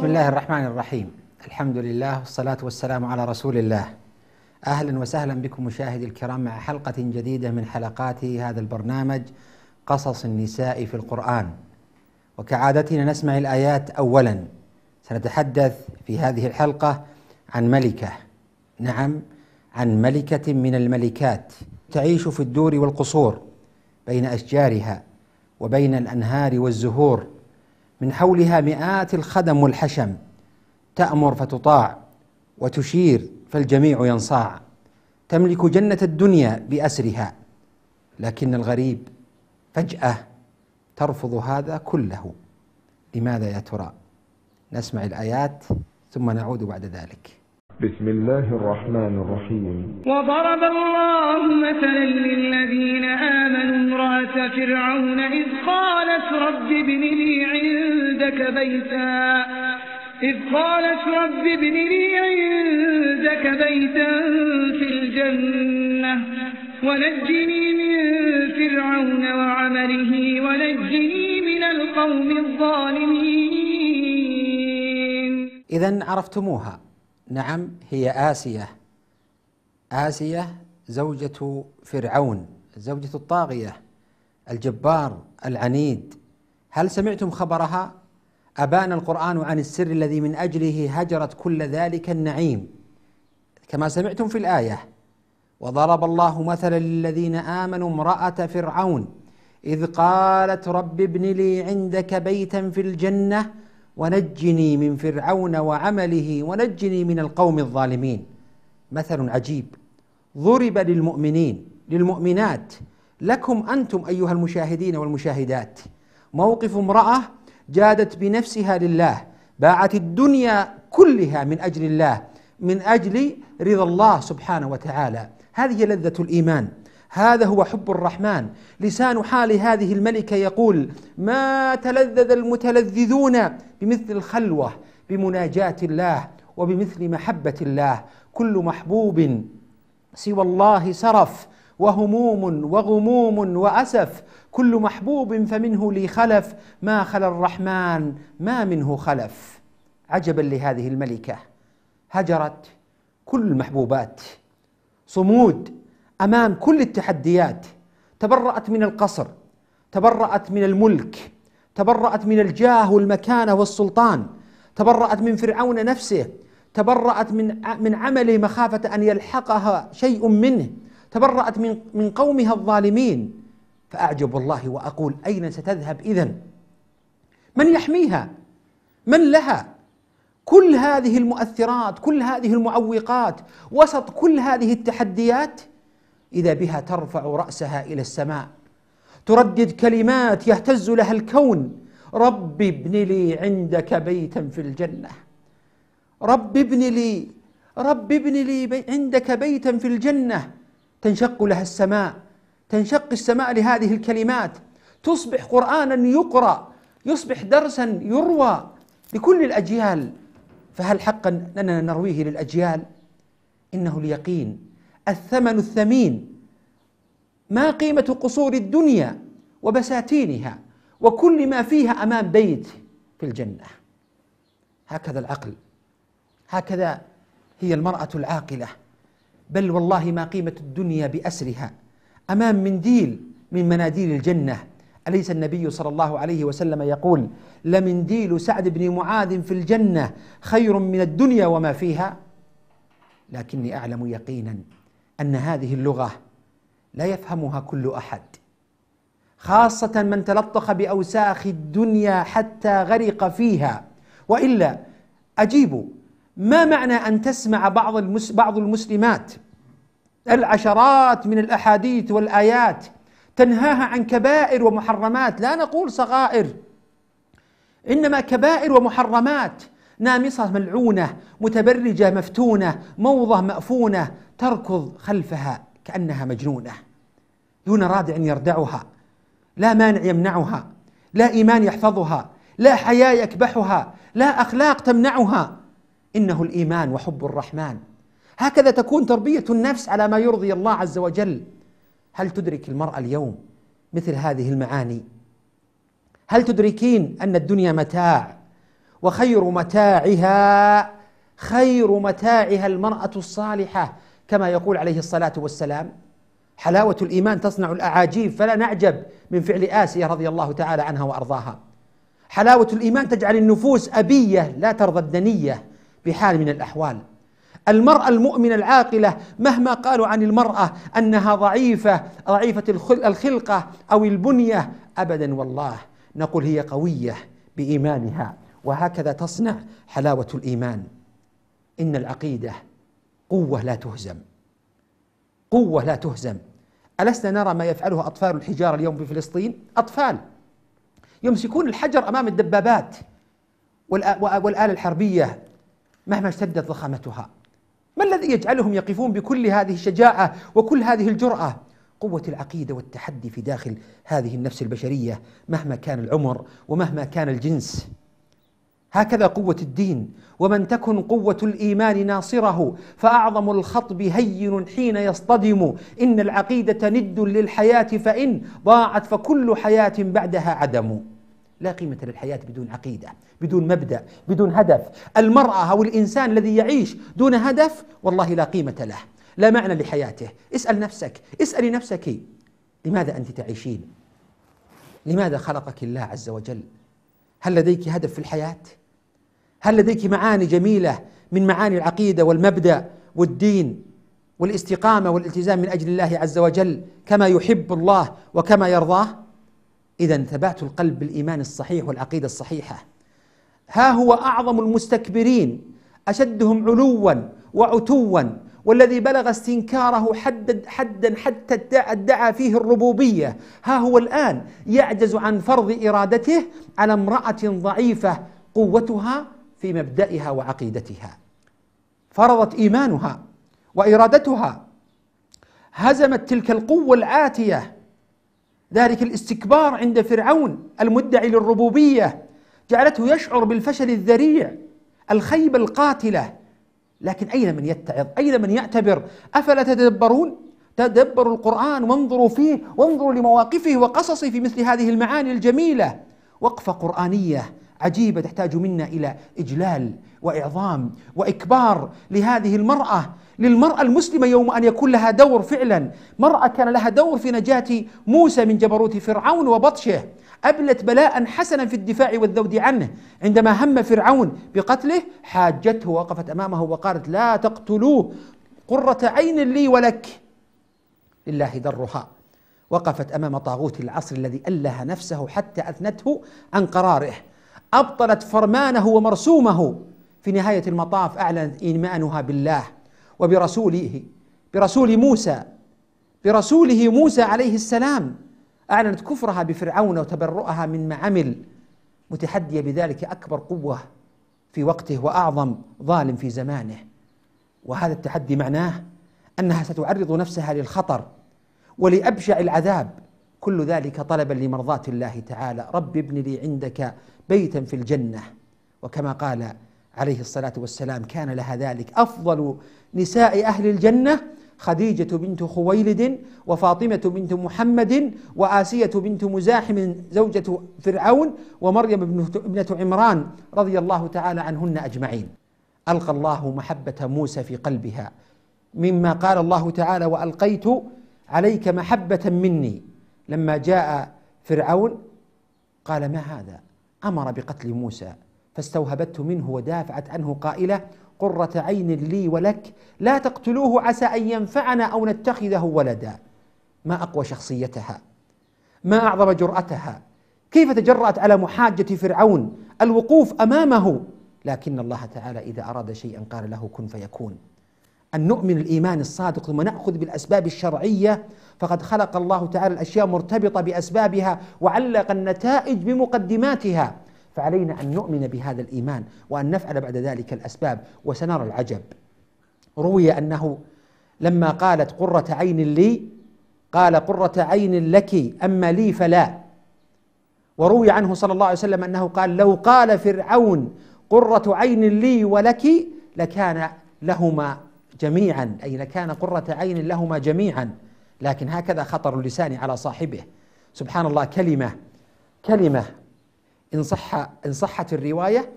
بسم الله الرحمن الرحيم الحمد لله والصلاة والسلام على رسول الله أهلا وسهلا بكم مشاهدي الكرام مع حلقة جديدة من حلقات هذا البرنامج قصص النساء في القرآن وكعادتنا نسمع الآيات أولا سنتحدث في هذه الحلقة عن ملكة نعم عن ملكة من الملكات تعيش في الدور والقصور بين أشجارها وبين الأنهار والزهور من حولها مئات الخدم والحشم تأمر فتطاع وتشير فالجميع ينصاع تملك جنة الدنيا بأسرها لكن الغريب فجأة ترفض هذا كله لماذا يا ترى؟ نسمع الآيات ثم نعود بعد ذلك بسم الله الرحمن الرحيم وضرب الله مثلا للذين آمنوا امرأة فرعون إذ قالت رب ابن لي عندك بيتا إذ قالت رب ابن لي عندك بيتا في الجنة ونجني من فرعون وعمله ونجني من القوم الظالمين إذا عرفتموها نعم هي آسية آسية زوجة فرعون زوجة الطاغية الجبار العنيد هل سمعتم خبرها أبان القرآن عن السر الذي من أجله هجرت كل ذلك النعيم كما سمعتم في الآية وضرب الله مثلا للذين آمنوا امرأة فرعون إذ قالت رب ابن لي عندك بيتا في الجنة ونجني من فرعون وعمله ونجني من القوم الظالمين مثل عجيب ضرب للمؤمنين للمؤمنات لكم انتم ايها المشاهدين والمشاهدات موقف امراه جادت بنفسها لله باعت الدنيا كلها من اجل الله من اجل رضا الله سبحانه وتعالى هذه لذه الايمان هذا هو حب الرحمن لسان حال هذه الملكة يقول ما تلذذ المتلذذون بمثل الخلوة بمناجاة الله وبمثل محبة الله كل محبوب سوى الله سرف وهموم وغموم وأسف كل محبوب فمنه لي خلف ما خلا الرحمن ما منه خلف عجبا لهذه الملكة هجرت كل المحبوبات صمود امام كل التحديات تبرأت من القصر تبرأت من الملك تبرأت من الجاه والمكانه والسلطان تبرأت من فرعون نفسه تبرأت من من عمله مخافه ان يلحقها شيء منه تبرأت من من قومها الظالمين فأعجب الله وأقول أين ستذهب إذا من يحميها من لها كل هذه المؤثرات كل هذه المعوقات وسط كل هذه التحديات إذا بها ترفع رأسها إلى السماء تردد كلمات يهتز لها الكون رب ابن لي عندك بيتا في الجنة رب ابن لي رب ابن لي بي عندك بيتا في الجنة تنشق لها السماء تنشق السماء لهذه الكلمات تصبح قرآنا يقرأ يصبح درسا يروى لكل الأجيال فهل حقا أننا نرويه للأجيال؟ إنه اليقين الثمن الثمين ما قيمة قصور الدنيا وبساتينها وكل ما فيها أمام بيت في الجنة هكذا العقل هكذا هي المرأة العاقلة بل والله ما قيمة الدنيا بأسرها أمام منديل من مناديل الجنة أليس النبي صلى الله عليه وسلم يقول لمنديل سعد بن معاذ في الجنة خير من الدنيا وما فيها لكني أعلم يقينا ان هذه اللغه لا يفهمها كل احد خاصه من تلطخ باوساخ الدنيا حتى غرق فيها والا اجيبوا ما معنى ان تسمع بعض المس بعض المسلمات العشرات من الاحاديث والايات تنهاها عن كبائر ومحرمات لا نقول صغائر انما كبائر ومحرمات نامصه ملعونه متبرجه مفتونه موضه مافونه تركض خلفها كأنها مجنونة دون رادع يردعها لا مانع يمنعها لا إيمان يحفظها لا حياة يكبحها لا أخلاق تمنعها إنه الإيمان وحب الرحمن هكذا تكون تربية النفس على ما يرضي الله عز وجل هل تدرك المرأة اليوم مثل هذه المعاني هل تدركين أن الدنيا متاع وخير متاعها خير متاعها المرأة الصالحة كما يقول عليه الصلاه والسلام حلاوه الايمان تصنع الاعاجيب فلا نعجب من فعل اسيه رضي الله تعالى عنها وارضاها حلاوه الايمان تجعل النفوس ابيه لا ترضى الدنيه بحال من الاحوال المرأة المؤمنة العاقلة مهما قالوا عن المرأة أنها ضعيفة ضعيفة الخلقة أو البنية أبدا والله نقول هي قوية بإيمانها وهكذا تصنع حلاوة الإيمان إن العقيدة قوة لا تهزم قوة لا تهزم ألسنا نرى ما يفعله أطفال الحجارة اليوم في فلسطين أطفال يمسكون الحجر أمام الدبابات والآلة الحربية مهما اشتدت ضخامتها ما الذي يجعلهم يقفون بكل هذه الشجاعة وكل هذه الجرأة قوة العقيدة والتحدي في داخل هذه النفس البشرية مهما كان العمر ومهما كان الجنس هكذا قوة الدين ومن تكن قوة الإيمان ناصره فأعظم الخطب هين حين يصطدم إن العقيدة ند للحياة فإن ضاعت فكل حياة بعدها عدم لا قيمة للحياة بدون عقيدة بدون مبدأ بدون هدف المرأة أو الإنسان الذي يعيش دون هدف والله لا قيمة له لا معنى لحياته اسأل نفسك اسألي نفسك لماذا أنت تعيشين لماذا خلقك الله عز وجل هل لديك هدف في الحياه هل لديك معاني جميله من معاني العقيده والمبدا والدين والاستقامه والالتزام من اجل الله عز وجل كما يحب الله وكما يرضاه اذا ثبات القلب بالايمان الصحيح والعقيده الصحيحه ها هو اعظم المستكبرين اشدهم علوا وعتوا والذي بلغ استنكاره حدا حدا حتى ادعى فيه الربوبيه ها هو الان يعجز عن فرض ارادته على امراه ضعيفه قوتها في مبدئها وعقيدتها فرضت إيمانها وإرادتها هزمت تلك القوة العاتية ذلك الاستكبار عند فرعون المدعي للربوبية جعلته يشعر بالفشل الذريع الخيبة القاتلة لكن أين من يتعظ أين من يعتبر أفلا تتدبرون تدبروا القرآن وانظروا فيه وانظروا لمواقفه وقصصه في مثل هذه المعاني الجميلة وقفة قرآنية عجيبه تحتاج منا الى اجلال واعظام واكبار لهذه المراه للمراه المسلمه يوم ان يكون لها دور فعلا مراه كان لها دور في نجاه موسى من جبروت فرعون وبطشه أبلت بلاء حسنا في الدفاع والذود عنه عندما هم فرعون بقتله حاجته وقفت أمامه وقالت لا تقتلوه قرة عين لي ولك لله درها وقفت أمام طاغوت العصر الذي أله نفسه حتى أثنته عن قراره أبطلت فرمانه ومرسومه في نهاية المطاف أعلنت إيمانها بالله وبرسوله برسول موسى برسوله موسى عليه السلام أعلنت كفرها بفرعون وتبرؤها مما عمل متحدية بذلك أكبر قوة في وقته وأعظم ظالم في زمانه وهذا التحدي معناه أنها ستعرض نفسها للخطر ولأبشع العذاب كل ذلك طلبا لمرضاة الله تعالى رب ابن لي عندك بيتا في الجنة وكما قال عليه الصلاة والسلام كان لها ذلك أفضل نساء أهل الجنة خديجة بنت خويلد وفاطمة بنت محمد وآسية بنت مزاحم زوجة فرعون ومريم ابنة عمران رضي الله تعالى عنهن أجمعين ألقى الله محبة موسى في قلبها مما قال الله تعالى وألقيت عليك محبة مني لما جاء فرعون قال ما هذا امر بقتل موسى فاستوهبته منه ودافعت عنه قائله قره عين لي ولك لا تقتلوه عسى ان ينفعنا او نتخذه ولدا ما اقوى شخصيتها ما اعظم جراتها كيف تجرات على محاجه فرعون الوقوف امامه لكن الله تعالى اذا اراد شيئا قال له كن فيكون أن نؤمن الإيمان الصادق ثم نأخذ بالأسباب الشرعية فقد خلق الله تعالى الأشياء مرتبطة بأسبابها وعلق النتائج بمقدماتها فعلينا أن نؤمن بهذا الإيمان وأن نفعل بعد ذلك الأسباب وسنرى العجب روي أنه لما قالت قرة عين لي قال قرة عين لك أما لي فلا وروي عنه صلى الله عليه وسلم أنه قال لو قال فرعون قرة عين لي ولك لكان لهما جميعا أي لكان قرة عين لهما جميعا لكن هكذا خطر اللسان على صاحبه سبحان الله كلمة كلمة إن صح إن صحت الرواية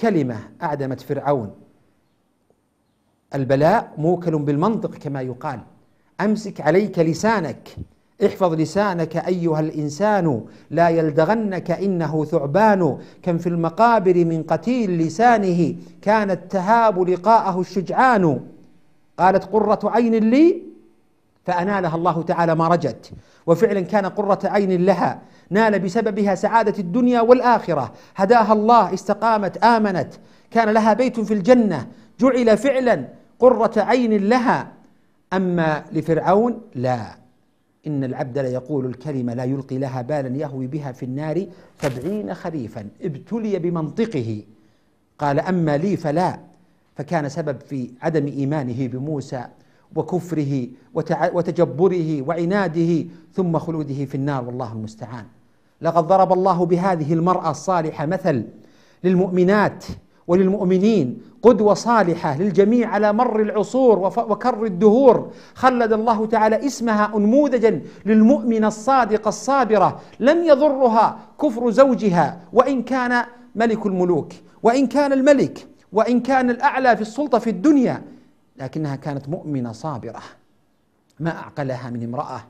كلمة أعدمت فرعون البلاء موكل بالمنطق كما يقال أمسك عليك لسانك احفظ لسانك ايها الانسان لا يلدغنك انه ثعبان كم في المقابر من قتيل لسانه كان التهاب لقاءه الشجعان قالت قرة عين لي فأنالها الله تعالى ما رجت وفعلا كان قرة عين لها نال بسببها سعادة الدنيا والآخرة هداها الله استقامت آمنت كان لها بيت في الجنة جعل فعلا قرة عين لها أما لفرعون لا إن العبد ليقول الكلمة لا يلقي لها بالا يهوي بها في النار سبعين خريفا ابتلي بمنطقه قال أما لي فلا فكان سبب في عدم إيمانه بموسى وكفره وتجبره وعناده ثم خلوده في النار والله المستعان لقد ضرب الله بهذه المرأة الصالحة مثل للمؤمنات وللمؤمنين قدوة صالحة للجميع على مر العصور وكر الدهور خلد الله تعالى اسمها أنموذجا للمؤمنة الصادقة الصابرة لم يضرها كفر زوجها وإن كان ملك الملوك وإن كان الملك وإن كان الأعلى في السلطة في الدنيا لكنها كانت مؤمنة صابرة ما أعقلها من امرأة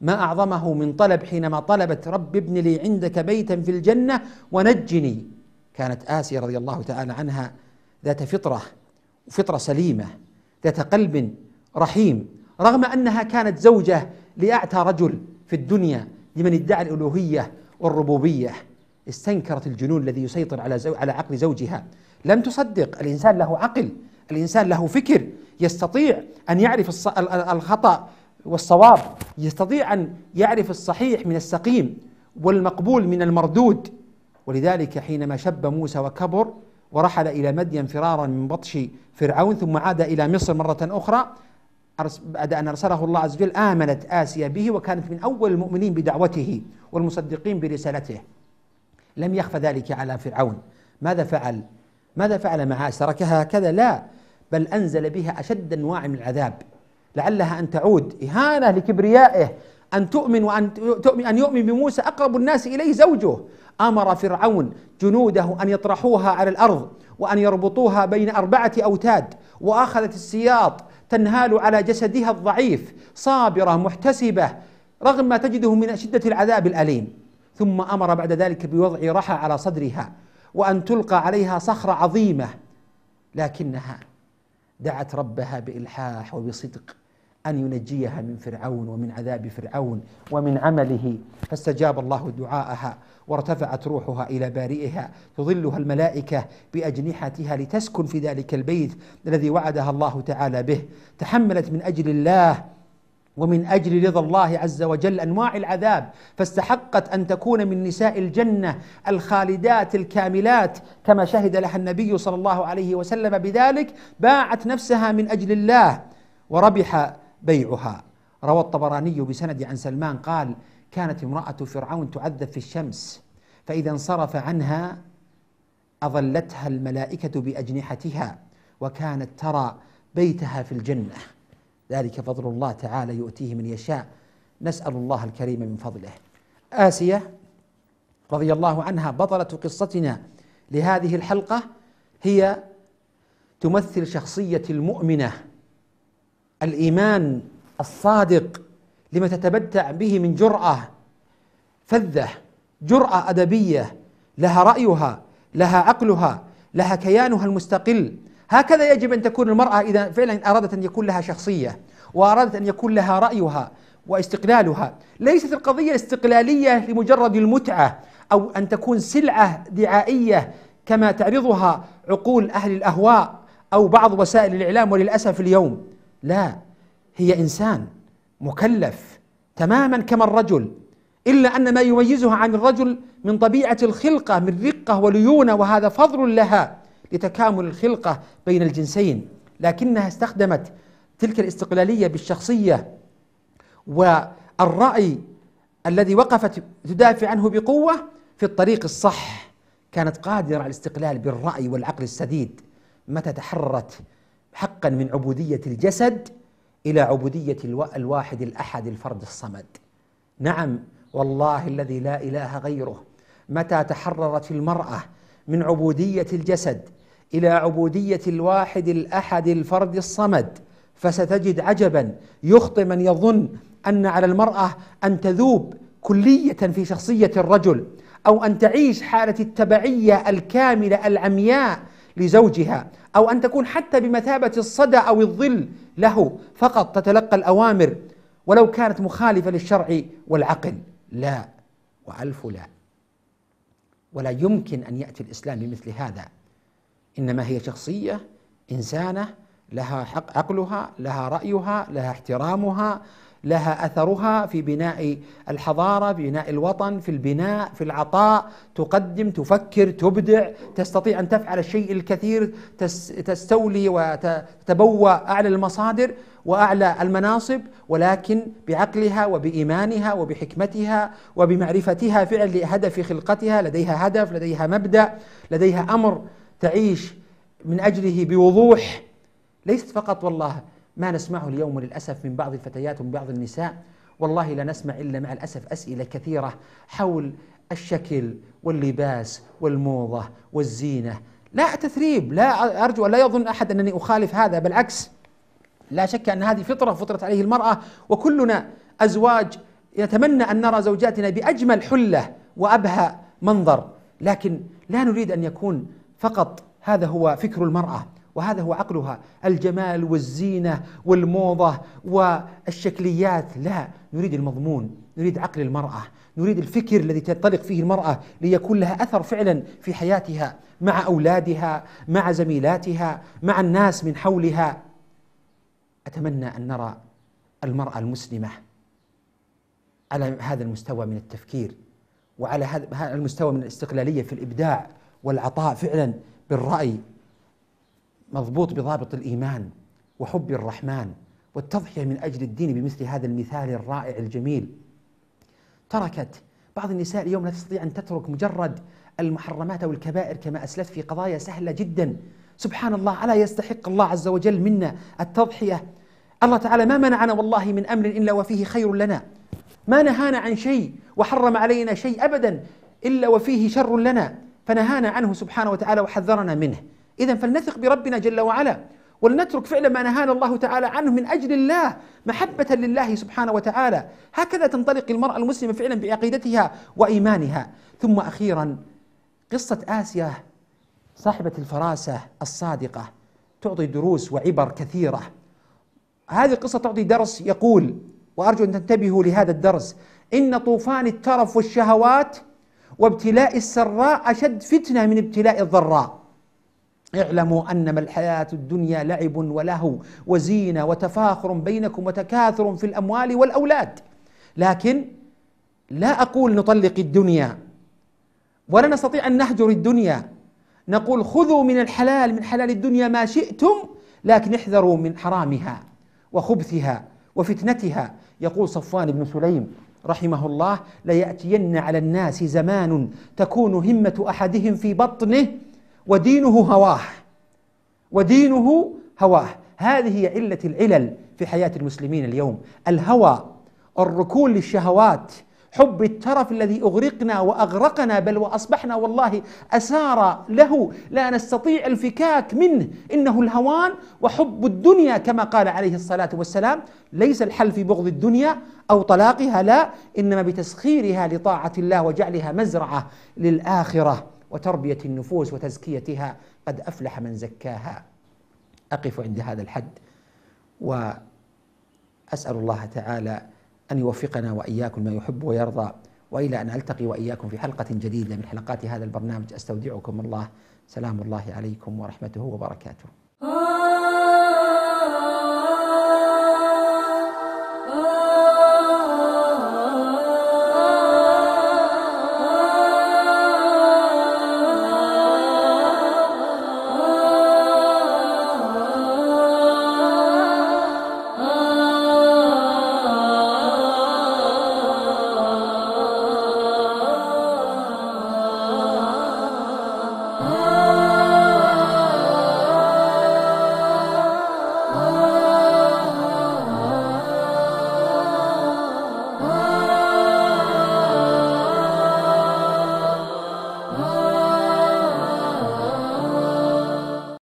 ما أعظمه من طلب حينما طلبت رب ابن لي عندك بيتا في الجنة ونجني كانت آسيا رضي الله تعالى عنها ذات فطرة وفطرة سليمة ذات قلب رحيم رغم أنها كانت زوجة لأعتى رجل في الدنيا لمن ادعى الألوهية والربوبية استنكرت الجنون الذي يسيطر على زو على عقل زوجها لم تصدق الانسان له عقل الانسان له فكر يستطيع ان يعرف الص... الخطا والصواب يستطيع ان يعرف الصحيح من السقيم والمقبول من المردود ولذلك حينما شب موسى وكبر ورحل الى مدين فرارا من بطش فرعون ثم عاد الى مصر مره اخرى بعد أن أرسله الله عز وجل آمنت آسيا به وكانت من أول المؤمنين بدعوته والمصدقين برسالته لم يخف ذلك على فرعون ماذا فعل؟ ماذا فعل معها؟ تركها هكذا؟ لا بل أنزل بها أشد أنواع من العذاب لعلها أن تعود إهانة لكبريائه أن تؤمن وأن تؤمن أن يؤمن بموسى أقرب الناس إليه زوجه أمر فرعون جنوده أن يطرحوها على الأرض وأن يربطوها بين أربعة أوتاد وأخذت السياط تنهال على جسدها الضعيف صابرة محتسبة رغم ما تجده من شدة العذاب الأليم ثم امر بعد ذلك بوضع رحى على صدرها وان تلقى عليها صخره عظيمه لكنها دعت ربها بالحاح وبصدق ان ينجيها من فرعون ومن عذاب فرعون ومن عمله فاستجاب الله دعاءها وارتفعت روحها الى بارئها تظلها الملائكه باجنحتها لتسكن في ذلك البيت الذي وعدها الله تعالى به تحملت من اجل الله ومن اجل رضا الله عز وجل انواع العذاب فاستحقت ان تكون من نساء الجنه الخالدات الكاملات كما شهد لها النبي صلى الله عليه وسلم بذلك باعت نفسها من اجل الله وربح بيعها روى الطبراني بسند عن سلمان قال كانت امراه فرعون تعذب في الشمس فاذا انصرف عنها اظلتها الملائكه باجنحتها وكانت ترى بيتها في الجنه ذلك فضل الله تعالى يؤتيه من يشاء نسأل الله الكريم من فضله آسية رضي الله عنها بطلة قصتنا لهذه الحلقة هي تمثل شخصية المؤمنة الإيمان الصادق لما تتمتع به من جرأة فذة جرأة أدبية لها رأيها لها عقلها لها كيانها المستقل هكذا يجب أن تكون المرأة إذا فعلا أرادت أن يكون لها شخصية وأرادت أن يكون لها رأيها واستقلالها ليست القضية استقلالية لمجرد المتعة أو أن تكون سلعة دعائية كما تعرضها عقول أهل الأهواء أو بعض وسائل الإعلام وللأسف اليوم لا هي إنسان مكلف تماما كما الرجل إلا أن ما يميزها عن الرجل من طبيعة الخلقة من رقة وليونة وهذا فضل لها لتكامل الخلقة بين الجنسين لكنها استخدمت تلك الاستقلالية بالشخصية والرأي الذي وقفت تدافع عنه بقوة في الطريق الصح كانت قادرة على الاستقلال بالرأي والعقل السديد متى تحررت حقا من عبودية الجسد إلى عبودية الواحد الأحد الفرد الصمد نعم والله الذي لا إله غيره متى تحررت المرأة من عبودية الجسد الى عبوديه الواحد الاحد الفرد الصمد فستجد عجبا يخطئ من يظن ان على المراه ان تذوب كليه في شخصيه الرجل او ان تعيش حاله التبعيه الكامله العمياء لزوجها او ان تكون حتى بمثابه الصدى او الظل له فقط تتلقى الاوامر ولو كانت مخالفه للشرع والعقل لا والف لا ولا يمكن ان ياتي الاسلام بمثل هذا إنما هي شخصية إنسانة لها حق عقلها لها رأيها لها احترامها لها أثرها في بناء الحضارة في بناء الوطن في البناء في العطاء تقدم تفكر تبدع تستطيع أن تفعل الشيء الكثير تستولي وتتبوى أعلى المصادر وأعلى المناصب ولكن بعقلها وبإيمانها وبحكمتها وبمعرفتها فعل لهدف خلقتها لديها هدف لديها مبدأ لديها أمر تعيش من اجله بوضوح ليست فقط والله ما نسمعه اليوم للاسف من بعض الفتيات ومن بعض النساء والله لا نسمع الا مع الاسف اسئله كثيره حول الشكل واللباس والموضه والزينه لا تثريب لا ارجو لا يظن احد انني اخالف هذا بالعكس لا شك ان هذه فطره فطرت عليه المراه وكلنا ازواج نتمنى ان نرى زوجاتنا باجمل حله وابهى منظر لكن لا نريد ان يكون فقط هذا هو فكر المرأة وهذا هو عقلها الجمال والزينة والموضة والشكليات لا نريد المضمون نريد عقل المرأة نريد الفكر الذي تنطلق فيه المرأة ليكون لها أثر فعلا في حياتها مع أولادها مع زميلاتها مع الناس من حولها أتمنى أن نرى المرأة المسلمة على هذا المستوى من التفكير وعلى هذا المستوى من الاستقلالية في الإبداع والعطاء فعلا بالرأي مضبوط بضابط الإيمان وحب الرحمن والتضحية من أجل الدين بمثل هذا المثال الرائع الجميل تركت بعض النساء اليوم لا تستطيع أن تترك مجرد المحرمات أو الكبائر كما أسلفت في قضايا سهلة جدا سبحان الله ألا يستحق الله عز وجل منا التضحية الله تعالى ما منعنا والله من أمر إلا وفيه خير لنا ما نهانا عن شيء وحرم علينا شيء أبدا إلا وفيه شر لنا فنهانا عنه سبحانه وتعالى وحذرنا منه إذا فلنثق بربنا جل وعلا ولنترك فعل ما نهانا الله تعالى عنه من أجل الله محبة لله سبحانه وتعالى هكذا تنطلق المرأة المسلمة فعلا بعقيدتها وإيمانها ثم أخيرا قصة آسيا صاحبة الفراسة الصادقة تعطي دروس وعبر كثيرة هذه القصة تعطي درس يقول وأرجو أن تنتبهوا لهذا الدرس إن طوفان الترف والشهوات وابتلاء السراء أشد فتنة من ابتلاء الضراء اعلموا انما الحياه الدنيا لعب ولهو وزينه وتفاخر بينكم وتكاثر في الاموال والاولاد لكن لا اقول نطلق الدنيا ولا نستطيع ان نهجر الدنيا نقول خذوا من الحلال من حلال الدنيا ما شئتم لكن احذروا من حرامها وخبثها وفتنتها يقول صفوان بن سليم رحمه الله لياتين على الناس زمان تكون همه احدهم في بطنه ودينه هواه ودينه هواه هذه هي عله العلل في حياه المسلمين اليوم الهوى الركون للشهوات حب الترف الذي أغرقنا وأغرقنا بل وأصبحنا والله أسارى له لا نستطيع الفكاك منه إنه الهوان وحب الدنيا كما قال عليه الصلاة والسلام ليس الحل في بغض الدنيا أو طلاقها لا إنما بتسخيرها لطاعة الله وجعلها مزرعة للآخرة وتربية النفوس وتزكيتها قد أفلح من زكاها أقف عند هذا الحد وأسأل الله تعالى أن يوفقنا وإياكم ما يحب ويرضى وإلى أن ألتقي وإياكم في حلقة جديدة من حلقات هذا البرنامج أستودعكم الله سلام الله عليكم ورحمته وبركاته آه.